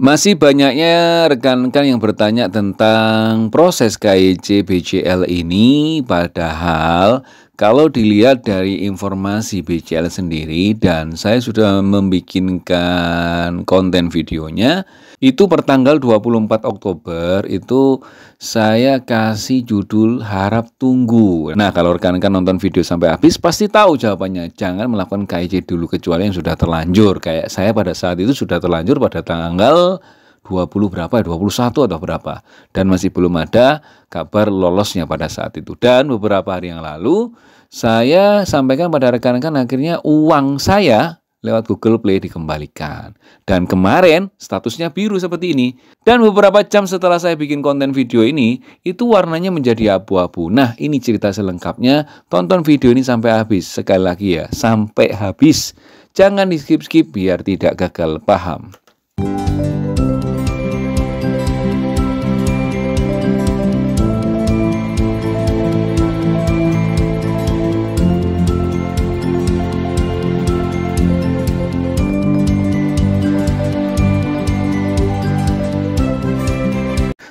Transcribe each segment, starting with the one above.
Masih banyaknya rekan-rekan yang bertanya tentang proses KIC BCL ini, padahal kalau dilihat dari informasi BCL sendiri dan saya sudah membikinkan konten videonya itu pertanggal 24 Oktober itu saya kasih judul harap tunggu. Nah, kalau rekan-rekan nonton video sampai habis pasti tahu jawabannya. Jangan melakukan KIC dulu kecuali yang sudah terlanjur. Kayak saya pada saat itu sudah terlanjur pada tanggal 20 berapa 21 ya? atau berapa dan masih belum ada kabar lolosnya pada saat itu dan beberapa hari yang lalu saya sampaikan pada rekan-rekan akhirnya uang saya lewat Google Play dikembalikan dan kemarin statusnya biru seperti ini dan beberapa jam setelah saya bikin konten video ini itu warnanya menjadi abu-abu nah ini cerita selengkapnya tonton video ini sampai habis sekali lagi ya sampai habis jangan di skip-skip biar tidak gagal paham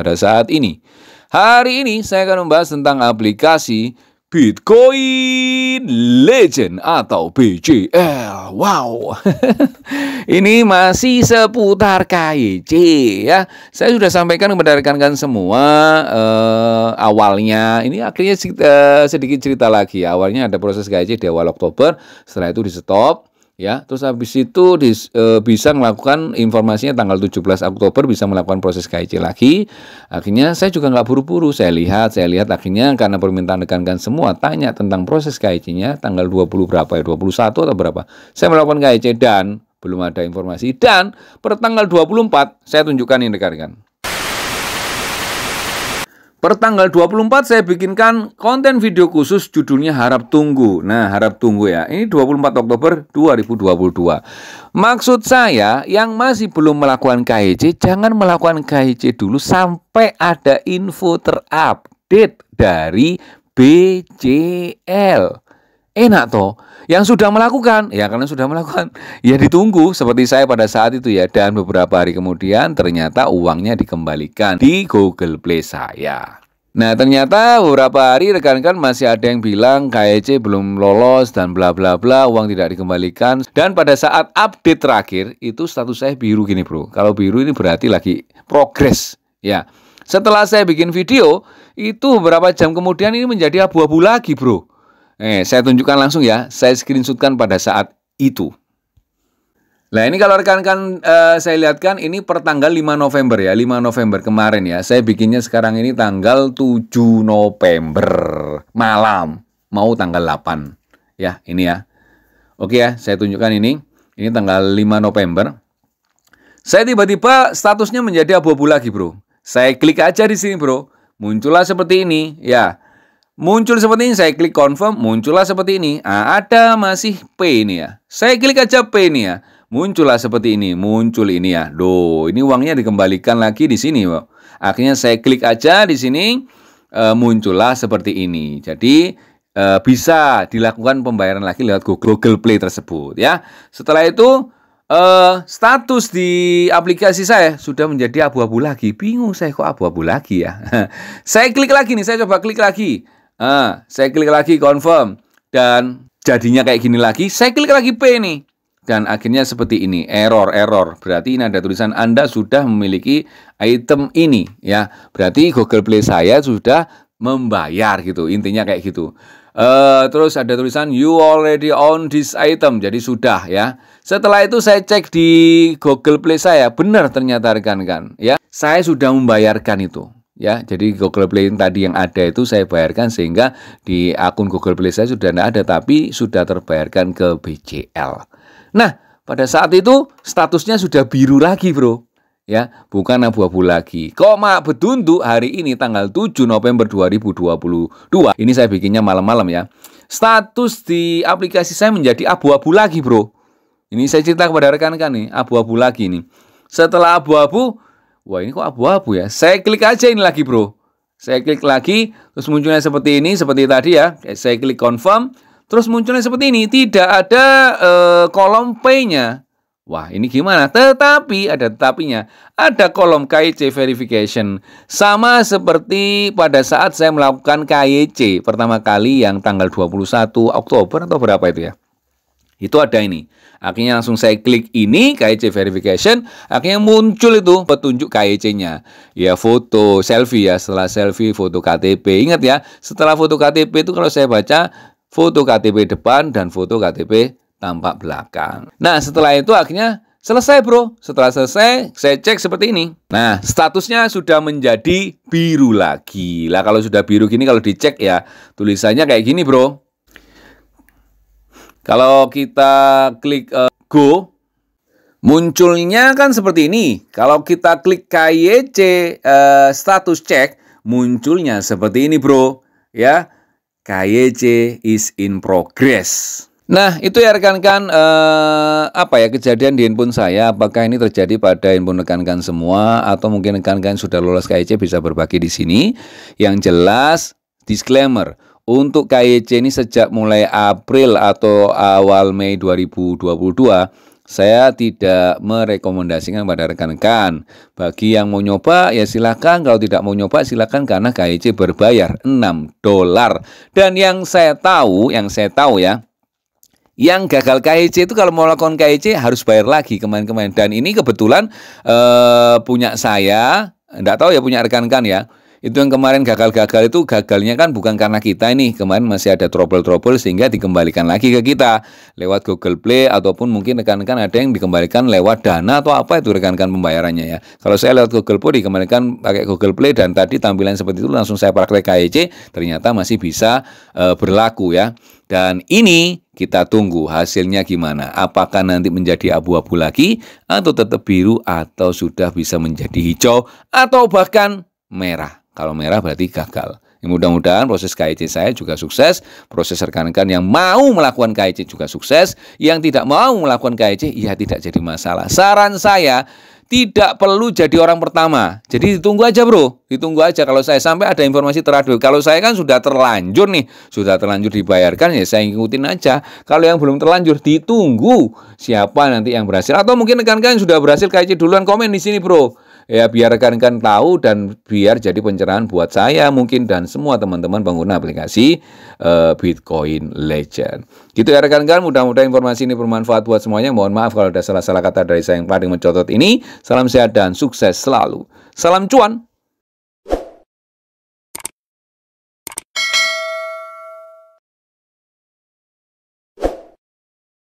pada saat ini. Hari ini saya akan membahas tentang aplikasi Bitcoin Legend atau BCL. Wow. ini masih seputar KYC ya. Saya sudah sampaikan kepada rekan-rekan semua eh, awalnya ini akhirnya cerita, sedikit cerita lagi. Awalnya ada proses KYC di awal Oktober, setelah itu di stop ya terus habis itu dis, e, bisa melakukan informasinya tanggal 17 Oktober bisa melakukan proses KIC lagi akhirnya saya juga nggak buru-buru saya lihat saya lihat akhirnya karena permintaan rekan-rekan kan semua tanya tentang proses KIC-nya tanggal 20 berapa ya 21 atau berapa saya melakukan KIC dan belum ada informasi dan per tanggal 24 saya tunjukkan ini rekan-rekan Per tanggal 24 saya bikinkan konten video khusus judulnya Harap Tunggu. Nah, harap tunggu ya. Ini 24 Oktober 2022. Maksud saya yang masih belum melakukan KHC jangan melakukan KHC dulu sampai ada info terupdate dari BCL enak toh yang sudah melakukan ya karena sudah melakukan ya ditunggu seperti saya pada saat itu ya dan beberapa hari kemudian ternyata uangnya dikembalikan di Google Play saya Nah ternyata beberapa hari rekan-rekan masih ada yang bilang KEC belum lolos dan bla bla bla uang tidak dikembalikan dan pada saat update terakhir itu status saya biru gini bro kalau biru ini berarti lagi progres ya setelah saya bikin video itu beberapa jam kemudian ini menjadi abu-abu lagi bro Eh, saya tunjukkan langsung ya, saya screenshotkan pada saat itu. Nah ini kalau rekan-rekan uh, saya lihatkan ini pertanggal 5 November ya 5 November kemarin ya Saya bikinnya sekarang ini tanggal 7 November malam Mau tanggal 8 ya ini ya Oke ya saya tunjukkan ini Ini tanggal 5 November Saya tiba-tiba statusnya menjadi abu-abu lagi bro Saya klik aja di sini bro Muncullah seperti ini ya Muncul seperti ini, saya klik confirm, muncullah seperti ini. Nah, ada masih P ini ya. Saya klik aja P ini ya. Muncullah seperti ini, muncul ini ya. Doh, ini uangnya dikembalikan lagi di sini, Akhirnya saya klik aja di sini, e, muncullah seperti ini. Jadi, e, bisa dilakukan pembayaran lagi lewat Google, Play tersebut ya. Setelah itu, e, status di aplikasi saya sudah menjadi abu-abu lagi. Bingung saya kok abu-abu lagi ya. saya klik lagi nih, saya coba klik lagi. Nah, saya klik lagi confirm dan jadinya kayak gini lagi. Saya klik lagi P nih dan akhirnya seperti ini error error berarti ini ada tulisan Anda sudah memiliki item ini ya berarti Google Play saya sudah membayar gitu intinya kayak gitu uh, terus ada tulisan you already own this item jadi sudah ya setelah itu saya cek di Google Play saya benar ternyata rekan-rekan ya saya sudah membayarkan itu ya jadi Google Play yang tadi yang ada itu saya bayarkan sehingga di akun Google Play saya sudah tidak ada tapi sudah terbayarkan ke BCL nah pada saat itu statusnya sudah biru lagi bro ya bukan abu-abu lagi Kok koma bedundu hari ini tanggal 7 November 2022 ini saya bikinnya malam-malam ya status di aplikasi saya menjadi abu-abu lagi bro ini saya cerita kepada rekan-rekan nih abu-abu lagi nih setelah abu-abu Wah ini kok abu-abu ya. Saya klik aja ini lagi bro. Saya klik lagi, terus munculnya seperti ini, seperti tadi ya. Saya klik confirm, terus munculnya seperti ini. Tidak ada eh, kolom P-nya. Wah, ini gimana? Tetapi ada tetapinya. Ada kolom KYC verification. Sama seperti pada saat saya melakukan KYC pertama kali yang tanggal 21 Oktober atau berapa itu ya? Itu ada ini. Akhirnya langsung saya klik ini KIC verification, akhirnya muncul itu petunjuk kyc nya Ya foto selfie ya, setelah selfie foto KTP. Ingat ya, setelah foto KTP itu kalau saya baca foto KTP depan dan foto KTP tampak belakang. Nah, setelah itu akhirnya Selesai bro, setelah selesai saya cek seperti ini Nah statusnya sudah menjadi biru lagi Lah kalau sudah biru gini kalau dicek ya tulisannya kayak gini bro kalau kita klik uh, go, munculnya kan seperti ini. Kalau kita klik KYC uh, eh, status check, munculnya seperti ini, Bro. Ya. KYC is in progress. Nah, itu ya rekan-rekan eh, apa ya kejadian di handphone saya? Apakah ini terjadi pada handphone rekan-rekan semua atau mungkin rekan-rekan sudah lolos KIC bisa berbagi di sini? Yang jelas disclaimer untuk KYC ini sejak mulai April atau awal Mei 2022 saya tidak merekomendasikan pada rekan-rekan. Bagi yang mau nyoba ya silahkan kalau tidak mau nyoba silahkan karena KIC berbayar 6 dolar. Dan yang saya tahu, yang saya tahu ya, yang gagal KIC itu kalau mau lakukan KIC harus bayar lagi kemarin-kemarin. Dan ini kebetulan eh, punya saya, enggak tahu ya punya rekan-rekan ya itu yang kemarin gagal-gagal itu gagalnya kan bukan karena kita ini kemarin masih ada trouble-trouble sehingga dikembalikan lagi ke kita lewat Google Play ataupun mungkin rekan-rekan ada yang dikembalikan lewat Dana atau apa itu rekan-rekan pembayarannya ya kalau saya lewat Google Play dikembalikan pakai Google Play dan tadi tampilan seperti itu langsung saya praktek KYC e ternyata masih bisa e, berlaku ya dan ini kita tunggu hasilnya gimana. Apakah nanti menjadi abu-abu lagi atau tetap biru atau sudah bisa menjadi hijau atau bahkan merah. Kalau merah berarti gagal. Ya, mudah-mudahan proses KIC saya juga sukses, proses rekan-rekan yang mau melakukan KIC juga sukses, yang tidak mau melakukan KIC ya tidak jadi masalah. Saran saya tidak perlu jadi orang pertama. Jadi ditunggu aja bro, ditunggu aja kalau saya sampai ada informasi terakhir. Kalau saya kan sudah terlanjur nih, sudah terlanjur dibayarkan ya saya ngikutin aja. Kalau yang belum terlanjur ditunggu siapa nanti yang berhasil atau mungkin rekan-rekan sudah berhasil KIC duluan komen di sini bro ya biarkan kan tahu dan biar jadi pencerahan buat saya mungkin dan semua teman-teman pengguna aplikasi uh, Bitcoin Legend. Gitu ya rekan-rekan, mudah-mudahan informasi ini bermanfaat buat semuanya. Mohon maaf kalau ada salah-salah kata dari saya yang paling mencotot ini. Salam sehat dan sukses selalu. Salam cuan.